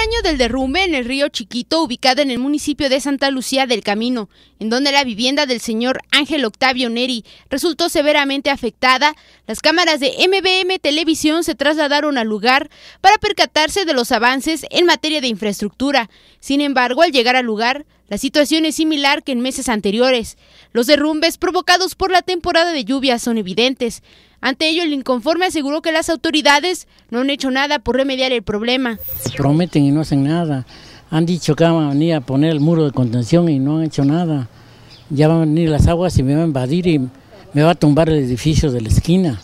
año del derrumbe en el río Chiquito, ubicada en el municipio de Santa Lucía del Camino, en donde la vivienda del señor Ángel Octavio Neri resultó severamente afectada, las cámaras de MBM Televisión se trasladaron al lugar para percatarse de los avances en materia de infraestructura. Sin embargo, al llegar al lugar, la situación es similar que en meses anteriores. Los derrumbes provocados por la temporada de lluvias son evidentes. Ante ello, el inconforme aseguró que las autoridades no han hecho nada por remediar el problema. Prometen y no hacen nada. Han dicho que van a venir a poner el muro de contención y no han hecho nada. Ya van a venir las aguas y me van a invadir y me va a tumbar el edificio de la esquina.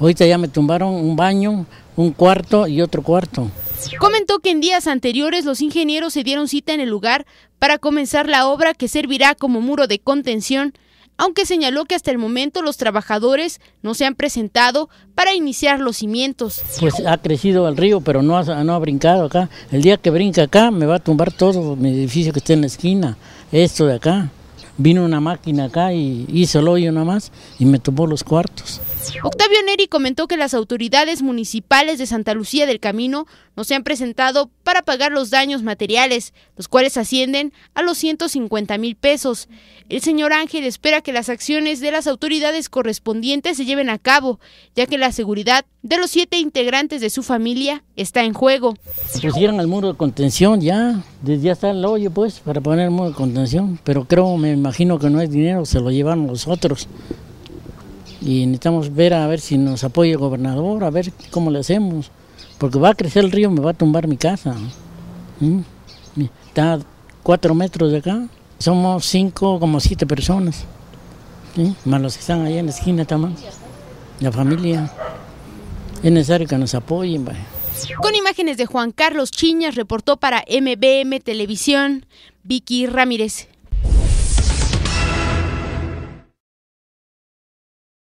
Ahorita ya me tumbaron un baño, un cuarto y otro cuarto. Comentó que en días anteriores los ingenieros se dieron cita en el lugar para comenzar la obra que servirá como muro de contención aunque señaló que hasta el momento los trabajadores no se han presentado para iniciar los cimientos. Pues ha crecido el río, pero no ha, no ha brincado acá. El día que brinca acá me va a tumbar todo mi edificio que está en la esquina, esto de acá. Vino una máquina acá y hizo el hoyo nada más y me tomó los cuartos. Octavio Neri comentó que las autoridades municipales de Santa Lucía del Camino no se han presentado para pagar los daños materiales, los cuales ascienden a los 150 mil pesos. El señor Ángel espera que las acciones de las autoridades correspondientes se lleven a cabo, ya que la seguridad de los siete integrantes de su familia está en juego. Pusieron al muro de contención ya, ya está el hoyo, pues, para poner de contención. Pero creo, me imagino que no es dinero, se lo llevan los otros. Y necesitamos ver a ver si nos apoya el gobernador, a ver cómo le hacemos. Porque va a crecer el río, me va a tumbar mi casa. ¿Mm? Está a cuatro metros de acá. Somos cinco, como siete personas. Más los que están ahí en la esquina también. La familia. Es necesario que nos apoyen. Vaya. Con imágenes de Juan Carlos Chiñas, reportó para MBM Televisión Vicky Ramírez.